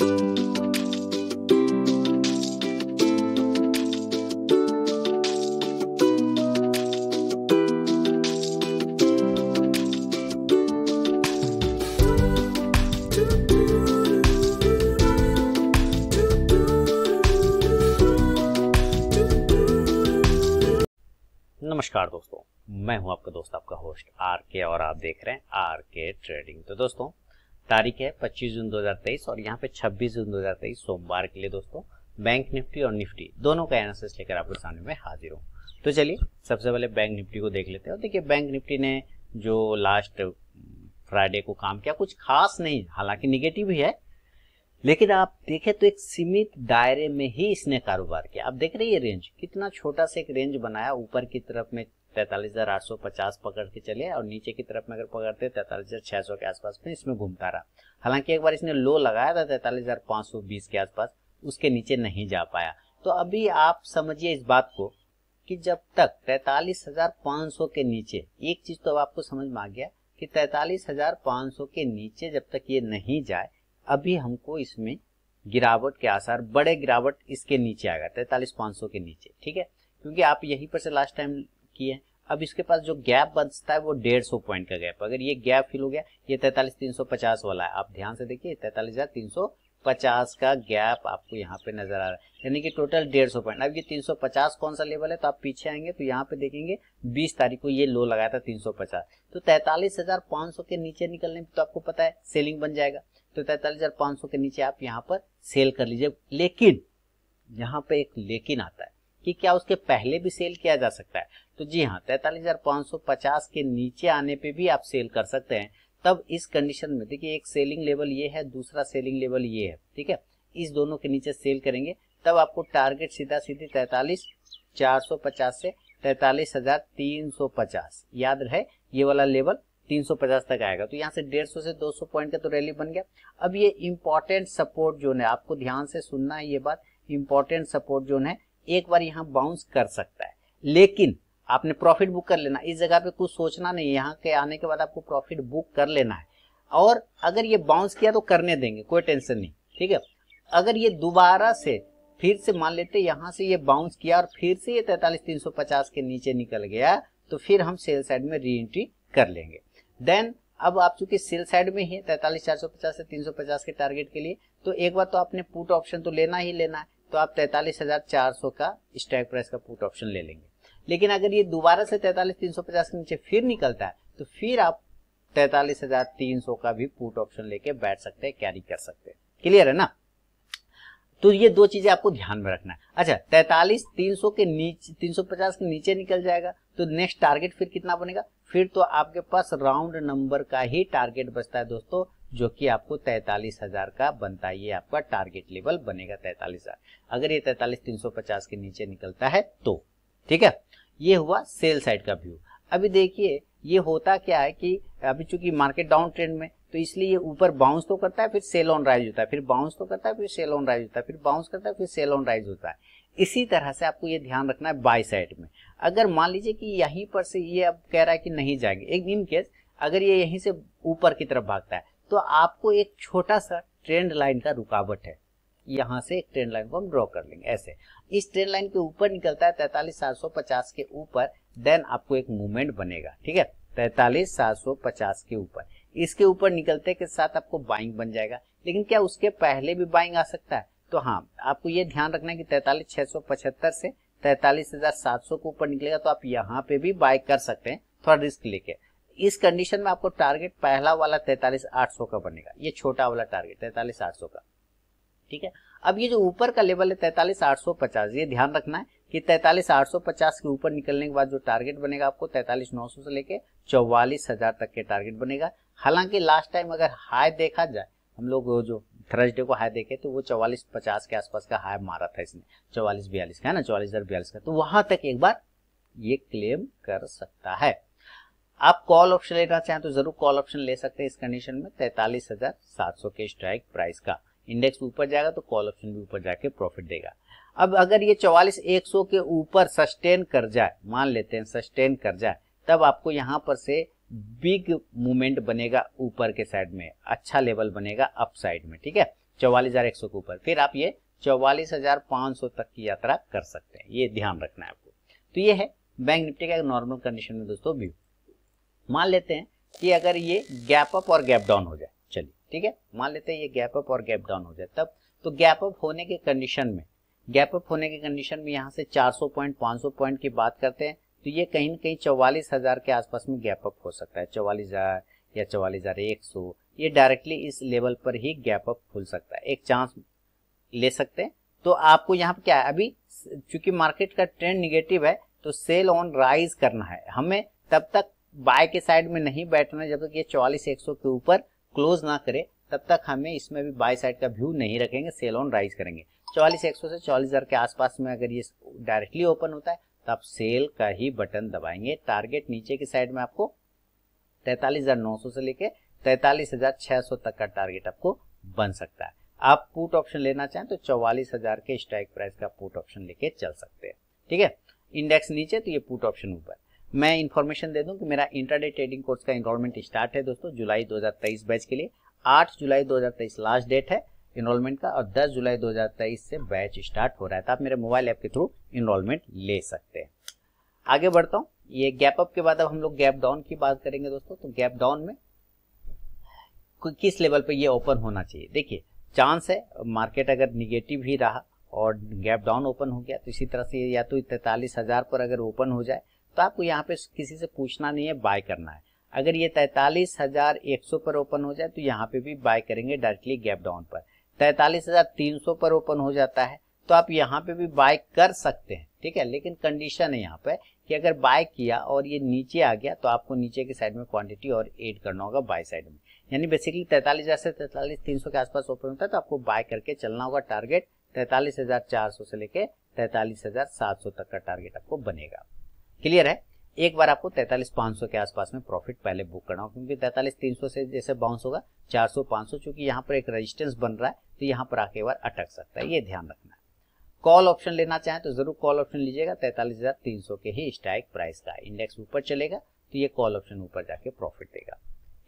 नमस्कार दोस्तों मैं हूं आपका दोस्त आपका होस्ट आर के और आप देख रहे हैं आर के ट्रेडिंग तो दोस्तों तारीख है पच्चीस जून दो और यहाँ पे छब्बीस जून दो सोमवार के लिए दोस्तों बैंक निफ्टी और निफ्टी दोनों का एनालिसिस लेकर आपके सामने में हाजिर हूँ तो चलिए सबसे पहले बैंक निफ्टी को देख लेते हैं देखिए बैंक निफ्टी ने जो लास्ट फ्राइडे को काम किया कुछ खास नहीं हालांकि निगेटिव ही है लेकिन आप देखें तो एक सीमित दायरे में ही इसने कारोबार किया आप देख रहे हैं ये रेंज कितना छोटा सा एक रेंज बनाया ऊपर की तरफ में तैतालीस हजार आठ सौ पचास पकड़ के चले और नीचे की तरफ में अगर पकड़ते तैतालीस हजार छह सौ के आसपास में इसमें घूमता रहा हालांकि एक बार इसने लो लगाया था तैतालीस हजार पाँच सौ बीस के आसपास उसके नीचे नहीं जा पाया तो अभी आप समझिए इस बात को कि जब तक तैतालीस हजार सौ के नीचे एक चीज तो अब आपको समझ में आ गया कि तैतालीस हजार पाँच सौ के नीचे जब तक ये नहीं जाए अभी हमको इसमें गिरावट के आसार बड़े गिरावट इसके नीचे आएगा तैतालीस पाँच सौ के नीचे ठीक है क्योंकि आप यहीं पर से लास्ट टाइम है अब इसके पास जो गैप बचता है वो डेढ़ सौ पॉइंट का गैप अगर ये गैप फिल हो गया ये तैतालीस तीन सौ पचास वाला है आप ध्यान से देखिए तैतालीस हजार तीन सौ पचास का गैप आपको यहाँ पे नजर आ रहा है यानी कि टोटल डेढ़ सौ पॉइंट अब ये तीन सौ पचास कौन सा लेवल है तो आप पीछे आएंगे तो यहाँ पे देखेंगे बीस तारीख को ये लो लगाया था तीन सौ पचास तो तैतालीस हजार पांच सौ के नीचे निकलने में तो आपको पता है सेलिंग बन जाएगा तो तैतालीस हजार पांच सौ के नीचे आप यहाँ पर सेल कर लीजिए लेकिन यहाँ पे एक लेकिन आता है कि क्या उसके पहले भी सेल किया जा सकता है तो जी हाँ तैतालीस के नीचे आने पे भी आप सेल कर सकते हैं तब इस कंडीशन में देखिए एक सेलिंग लेवल ये है दूसरा सेलिंग लेवल ये है ठीक है इस दोनों के नीचे सेल करेंगे तब आपको टारगेट सीधा सीधे तैतालीस चार सौ पचास से तैतालीस हजार तीन सौ पचास याद रहे ये वाला लेवल तीन सौ पचास तक आएगा तो यहाँ से डेढ़ सौ से दो सौ पॉइंट का तो रैली बन गया अब ये इम्पोर्टेंट सपोर्ट जोन है आपको ध्यान से सुनना है ये बात इम्पोर्टेंट सपोर्ट जोन है एक बार यहाँ बाउंस कर सकता है लेकिन आपने प्रॉफिट बुक कर लेना इस जगह पे कुछ सोचना नहीं यहाँ के आने के बाद आपको प्रॉफिट बुक कर लेना है और अगर ये बाउंस किया तो करने देंगे कोई टेंशन नहीं ठीक है अगर ये दोबारा से फिर से मान लेते यहाँ से ये बाउंस किया और फिर से ये तैतालीस तीन सौ पचास के नीचे निकल गया तो फिर हम सेल साइड में री एंट्री कर लेंगे देन अब आप चूंकि सेल साइड में ही तैतालीस चार सौ पचास से तीन सौ पचास के टारगेट के लिए तो एक बार तो आपने पुट ऑप्शन तो लेना ही लेना है तो आप तैतालीस हजार चार सौ का स्ट्राइक प्राइस का पुट ऑप्शन ले लेंगे लेकिन अगर ये दोबारा से तैतालीस तीन सौ पचास के नीचे फिर निकलता है तो फिर आप तैतालीस हजार तीन सौ का भी पुट ऑप्शन लेके बैठ सकते हैं कैरी कर सकते हैं क्लियर है ना तो ये दो चीजें आपको ध्यान में रखना है अच्छा तैतालीस तीन सौ के नीचे तीन सौ पचास के नीचे निकल जाएगा तो नेक्स्ट टारगेट फिर कितना बनेगा फिर तो आपके पास राउंड नंबर का ही टारगेट बचता है दोस्तों जो कि आपको तैतालीस हजार का बनता है ये आपका टारगेट लेवल बनेगा तैतालीस हजार अगर ये तैतालीस तीन सौ पचास के नीचे निकलता है तो ठीक है ये हुआ सेल साइड का व्यू अभी देखिए ये होता क्या है कि अभी चूंकि मार्केट डाउन ट्रेंड में तो इसलिए ये ऊपर बाउंस तो करता है फिर सेल ऑन राइज होता है फिर बाउंस तो करता है फिर सेल ऑन राइज होता है फिर बाउंस करता है फिर सेल ऑन राइज होता है इसी तरह से आपको ये ध्यान रखना है बाई साइड में अगर मान लीजिए कि यहीं पर से ये अब कह रहा है कि नहीं जाएंगे एक इनकेस अगर ये यहीं से ऊपर की तरफ भागता है तो आपको एक छोटा सा ट्रेंड लाइन का रुकावट है यहाँ से एक ट्रेंड लाइन को हम ड्रॉ कर लेंगे ऐसे इस ट्रेंड लाइन के ऊपर निकलता है तैतालीस सात सौ पचास के ऊपर देन आपको एक मूवमेंट बनेगा ठीक है तैतालीस सात सौ पचास के ऊपर इसके ऊपर निकलते के साथ आपको बाइंग बन जाएगा लेकिन क्या उसके पहले भी बाइंग आ सकता है तो हाँ आपको ये ध्यान रखना है कि तैतालीस छह सौ पचहत्तर से तैतालीस हजार सात सौ के ऊपर निकलेगा तो आप यहाँ पे भी बाय कर सकते हैं थोड़ा रिस्क लेके इस कंडीशन में आपको टारगेट पहला वाला तैतालीस आठ सौ का बनेगा ये छोटा वाला टारगेट तैतालीस आठ सौ का ठीक है अब ये जो ऊपर का लेवल है तैतालीस आठ सौ पचास ये ध्यान रखना है कि तैतालीस आठ सौ पचास के ऊपर निकलने के बाद जो टारगेट बनेगा आपको तैतालीस नौ सौ से लेके चौवालीस हजार तक के टारगेट बनेगा हालांकि लास्ट टाइम अगर हाई देखा जाए हम लोग जो थर्सडे को हाई देखे तो वो चौवालीस पचास के आसपास का हाई मारा था इसने चौवालीस बयालीस का है ना चौवालीस हजार बयालीस का तो वहां तक एक बार ये क्लेम कर सकता है आप कॉल ऑप्शन लेना चाहें तो जरूर कॉल ऑप्शन ले सकते हैं इस कंडीशन में तैतालीस हजार सात सौ के स्ट्राइक प्राइस का इंडेक्स ऊपर जाएगा तो कॉल ऑप्शन भी ऊपर जाके प्रॉफिट देगा अब अगर ये चौवालीस एक सौ के ऊपर सस्टेन कर जाए मान लेते हैं सस्टेन कर जाए तब आपको यहाँ पर से बिग मूवमेंट बनेगा ऊपर के साइड में अच्छा लेवल बनेगा अप साइड में ठीक है चौवालीस हजार एक सौ के ऊपर फिर आप ये चौवालीस हजार पांच सौ तक की यात्रा कर सकते हैं ये ध्यान रखना है आपको तो ये है बैंक निफ्टी का एक नॉर्मल कंडीशन में दोस्तों व्यू मान लेते हैं कि अगर ये गैप अप और गैप डाउन हो जाए चलिए ठीक है मान लेते हैं ये गैप अप और गैप डाउन हो जाए तब तो गैप अप होने के कंडीशन में गैप अप होने के कंडीशन में यहाँ से 400 पॉइंट 500 पॉइंट की बात करते हैं तो ये कहीं ना कहीं चौवालीस हजार के आसपास में गैप अप हो सकता है चौवालीस हजार या चौवालीस हजार एक सौ ये डायरेक्टली इस लेवल पर ही गैप अप खुल सकता है एक चांस ले सकते हैं तो आपको यहाँ पे क्या है अभी चूंकि मार्केट का ट्रेंड निगेटिव है तो सेल ऑन राइज करना है हमें तब तक बाय के साइड में नहीं बैठना जब तक ये चौवालीस एक के ऊपर क्लोज ना करे तब तक हमें इसमें भी बाय साइड का व्यू नहीं रखेंगे सेल ऑन राइज करेंगे चौवालीस एक से चौलीस हजार के आसपास में अगर ये डायरेक्टली ओपन होता है तो आप सेल का ही बटन दबाएंगे टारगेट नीचे की साइड में आपको तैतालीस हजार नौ सौ से लेके तैतालीस हजार सौ तक का टारगेट आपको बन सकता है आप पुट ऑप्शन लेना चाहें तो चौवालीस हजार के स्ट्राइक प्राइस का पुट ऑप्शन लेके चल सकते हैं ठीक है इंडेक्स नीचे तो ये पुट ऑप्शन ऊपर मैं इन्फॉर्मेशन दे दूं कि मेरा इंटरडे ट्रेडिंग कोर्स का इनरोलमेंट स्टार्ट है दोस्तों जुलाई 2023 बैच के लिए 8 जुलाई 2023 लास्ट डेट है इनरोलमेंट का और 10 जुलाई 2023 से बैच स्टार्ट हो रहा है तो आप मेरे मोबाइल ऐप के थ्रू इनरोलमेंट ले सकते हैं आगे बढ़ता हूँ ये गैप अप के बाद अब हम लोग गैप डाउन की बात करेंगे दोस्तों तो गैप डाउन में किस लेवल पर ये ओपन होना चाहिए देखिए चांस है मार्केट अगर निगेटिव ही रहा और गैप डाउन ओपन हो गया तो इसी तरह से या तो तैतालीस हज़ार पर अगर ओपन हो जाए तो आपको यहाँ पे किसी से पूछना नहीं है बाय करना है अगर ये तैतालीस हजार एक सौ पर ओपन हो जाए तो यहाँ पे भी बाय करेंगे डायरेक्टली गैप डाउन पर तैतालीस हजार तीन सौ पर ओपन हो जाता है तो आप यहाँ पे भी बाय कर सकते हैं ठीक है लेकिन कंडीशन है यहाँ पे कि अगर बाय किया और ये नीचे आ गया तो आपको नीचे के साइड में क्वांटिटी और एड करना होगा बाय साइड में यानी बेसिकली तैतालीस हजार से तैतालीस तीन सौ के आसपास ओपन होता है तो आपको बाय करके चलना होगा टारगेट तैतालीस हजार चार सौ से लेके तैतालीस हजार सात सौ तक का टारगेट आपको बनेगा क्लियर है एक बार आपको तैतालीस पांच सौ के आसपास में प्रॉफिट पहले बुक करना होगा क्योंकि तैतालीस तीन सौ से जैसे बाउंस होगा चार सौ पांच सौ चूंकि यहाँ पर एक रेजिस्टेंस बन रहा है तो यहाँ पर आके बार अटक सकता है ये ध्यान रखना कॉल ऑप्शन लेना चाहें तो जरूर कॉल ऑप्शन लीजिएगा तैतालीस हजार तीन सौ के ही स्ट्राइक प्राइस का इंडेक्स ऊपर चलेगा तो ये कॉल ऑप्शन ऊपर जाके प्रॉफिट देगा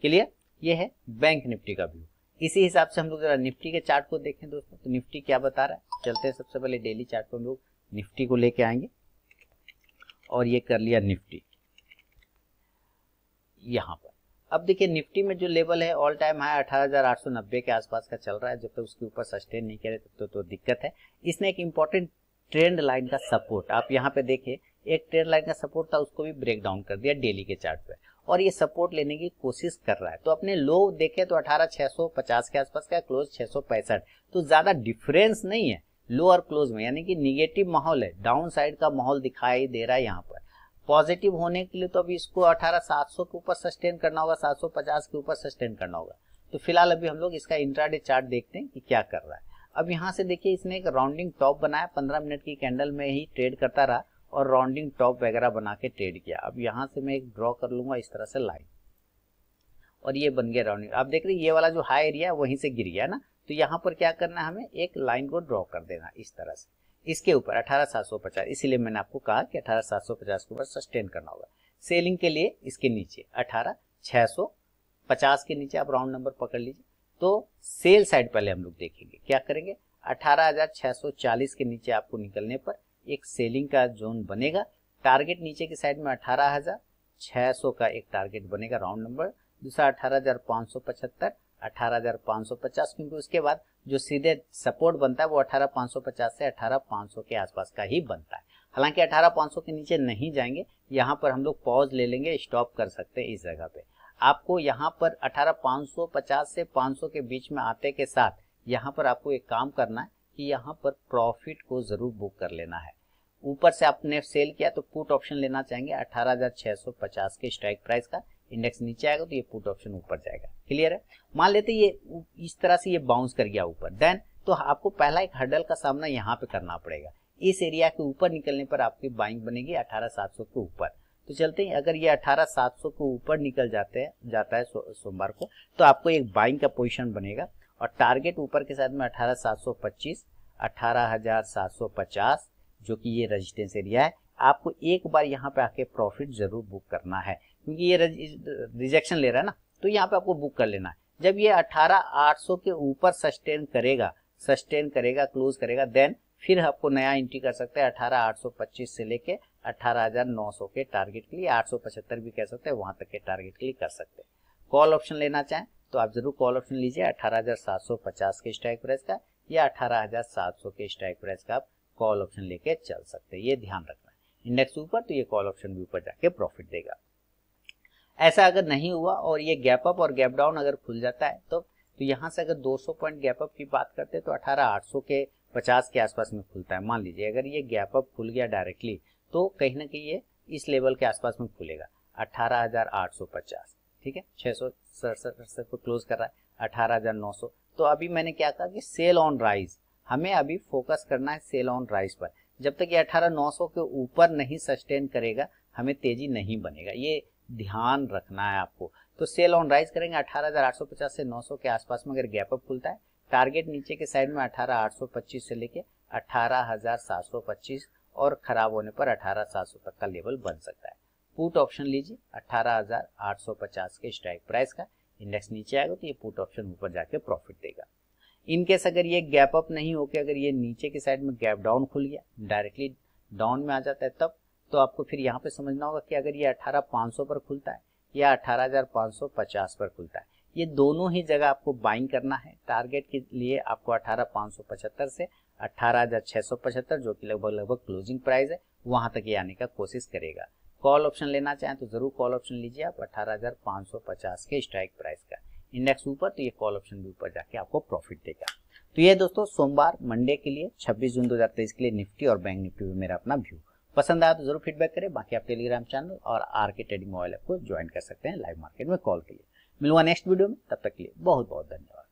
क्लियर ये है बैंक निफ्टी का व्यू इसी हिसाब से हम लोग जरा निफ्टी के चार्ट को देखें दोस्तों तो निफ्टी क्या बता रहा है चलते हैं सबसे पहले डेली चार्ट को हम लोग निफ्टी को लेके आएंगे और ये कर लिया निफ्टी यहाँ पर अब देखिए निफ्टी में जो लेवल है ऑल टाइम हाई 18,890 के आसपास का चल रहा है जब तक तो उसके ऊपर सस्टेन नहीं करे तब तो, तो दिक्कत है इसने एक इम्पोर्टेंट ट्रेंड लाइन का सपोर्ट आप यहाँ पे देखिए एक ट्रेंड लाइन का सपोर्ट था उसको भी ब्रेक डाउन कर दिया डेली के चार्ट पे और ये सपोर्ट लेने की कोशिश कर रहा है तो अपने लो देखे तो अठारह के आसपास का क्लोज छह तो ज्यादा डिफरेंस नहीं है लोअर क्लोज में यानी कि निगेटिव माहौल है डाउन साइड का माहौल दिखाई दे रहा है यहाँ पर पॉजिटिव होने के लिए तो अभी इसको अठारह सात के ऊपर सस्टेन करना होगा सात सौ पचास के ऊपर सस्टेन करना होगा तो फिलहाल अभी हम लोग इसका इंट्राडे चार्ट देखते हैं कि क्या कर रहा है अब यहाँ से देखिए इसने एक राउंडिंग टॉप बनाया पंद्रह मिनट की कैंडल में ही ट्रेड करता रहा और राउंडिंग टॉप वगैरह बना के ट्रेड किया अब यहाँ से मैं एक ड्रॉ कर लूंगा इस तरह से लाइन और ये बन गया राउंडिंग आप देख रहे ये वाला जो हाई एरिया है वहीं से गिर गया ना तो यहाँ पर क्या करना है हमें एक लाइन को ड्रॉ कर देना इस तरह से इसके ऊपर अठारह सात सौ पचास इसीलिए मैंने आपको कहा कि अठारह सात सौ पचास के ऊपर सस्टेन करना होगा सेलिंग के लिए इसके नीचे अठारह सौ पचास के नीचे आप राउंड नंबर पकड़ लीजिए तो सेल साइड पहले हम लोग देखेंगे क्या करेंगे 18,640 के नीचे आपको निकलने पर एक सेलिंग का जोन बनेगा टारगेट नीचे की साइड में सौ का एक टारगेट बनेगा राउंड नंबर दूसरा पचहत्तर 18,550 क्योंकि उसके बाद जो सीधे सपोर्ट बनता है वो 18,550 से 18,500 के आसपास का ही बनता है हालांकि 18,500 के नीचे नहीं जाएंगे यहाँ पर हम लोग पॉज ले लेंगे स्टॉप कर सकते हैं इस जगह पे आपको यहाँ पर 18,550 से 500 के बीच में आते के साथ यहाँ पर आपको एक काम करना है कि यहाँ पर प्रॉफिट को ज़रूर बुक कर लेना है ऊपर से आपने सेल किया तो पुट ऑप्शन लेना चाहेंगे अठारह के स्ट्राइक प्राइस का इंडेक्स नीचे आएगा तो ये पुट ऑप्शन ऊपर जाएगा क्लियर है मान लेते ये इस तरह से ये बाउंस कर गया ऊपर देन तो आपको पहला एक हर्डल का सामना यहाँ पे करना पड़ेगा इस एरिया के ऊपर निकलने पर आपकी बाइंग बनेगी अठारह सात सौ के ऊपर तो चलते हैं अगर ये अठारह सात सौ के ऊपर निकल जाते हैं जाता है सोमवार को तो आपको एक बाइंग का पोजिशन बनेगा और टारगेट ऊपर के साथ में अठारह सात सौ पच्चीस अठारह हजार सात सौ पचास जो कि ये रेजिस्टेंस एरिया है आपको एक बार यहाँ पे आके प्रॉफिट जरूर बुक करना है क्योंकि ये रिजेक्शन ले रहा है ना तो यहाँ पे आपको बुक कर लेना है जब ये 18800 के ऊपर सस्टेन करेगा सस्टेन करेगा क्लोज करेगा देन फिर आपको नया एंट्री कर सकते हैं 18825 से लेके 18900 के टारगेट के लिए आठ भी कह सकते हैं वहां तक के टारगेट के लिए कर सकते हैं कॉल ऑप्शन लेना चाहें तो आप जरूर कॉल ऑप्शन लीजिए 18750 के स्ट्राइक प्राइस का या 18700 के स्ट्राइक प्राइस का आप कॉल ऑप्शन लेके चल सकते हैं ये ध्यान रखना है इंडेक्स ऊपर तो ये कॉल ऑप्शन भी ऊपर जाके प्रॉफिट देगा ऐसा अगर नहीं हुआ और ये गैप अप और गैप डाउन अगर खुल जाता है तो तो यहाँ से अगर 200 पॉइंट गैप अप की बात करते हैं तो 18800 के 50 के आसपास में खुलता है मान लीजिए अगर ये गैप अप खुल गया डायरेक्टली तो कहीं ना कहीं ये इस लेवल के आसपास में खुलेगा 18850 ठीक है छः सौ सड़सठ को क्लोज कर रहा है 18900 तो अभी मैंने क्या कहा कि सेल ऑन राइज हमें अभी फोकस करना है सेल ऑन राइज पर जब तक ये 18900 के ऊपर नहीं सस्टेन करेगा हमें तेजी नहीं बनेगा ये ध्यान रखना है आपको तो सेल ऑन राइज करेंगे 18,850 से 900 के आसपास में अगर गैप अप खुलता है टारगेट नीचे के साइड में 18,825 से लेके 18,725 और खराब होने पर 18,700 तक का लेवल बन सकता है पुट ऑप्शन लीजिए 18,850 के स्ट्राइक प्राइस का इंडेक्स नीचे आएगा तो ये पुट ऑप्शन ऊपर जाके प्रॉफिट देगा इनकेस अगर ये गैप अप नहीं होके अगर ये नीचे के साइड में गैप डाउन खुल गया डायरेक्टली डाउन में आ जाता है तब तो आपको फिर यहाँ पे समझना होगा कि अगर ये अठारह पाँच सौ पर खुलता है या अठारह हजार पाँच सौ पचास पर खुलता है ये दोनों ही जगह आपको बाइंग करना है टारगेट के लिए आपको अठारह पाँच सौ पचहत्तर से अठारह हजार छह सौ पचहत्तर जो कि लगभग लगभग क्लोजिंग प्राइस है वहां तक ये आने का कोशिश करेगा कॉल ऑप्शन लेना चाहें तो ज़रूर कॉल ऑप्शन लीजिए आप अठारह हजार पाँच सौ पचास के स्ट्राइक प्राइस का इंडेक्स ऊपर तो ये कॉल ऑप्शन भी ऊपर जाके आपको प्रॉफिट देगा तो ये दोस्तों सोमवार मंडे के लिए 26 जून 2023 के लिए निफ्टी और बैंक निफ्टी में मेरा अपना व्यू पसंद आया तो जरूर फीडबैक करें बाकी आप टेलीग्राम चैनल और R K trading mobile app को ज्वाइन कर सकते हैं लाइव मार्केट में कॉल के लिए मिलूंगा नेक्स्ट वीडियो में तब तक के लिए बहुत बहुत धन्यवाद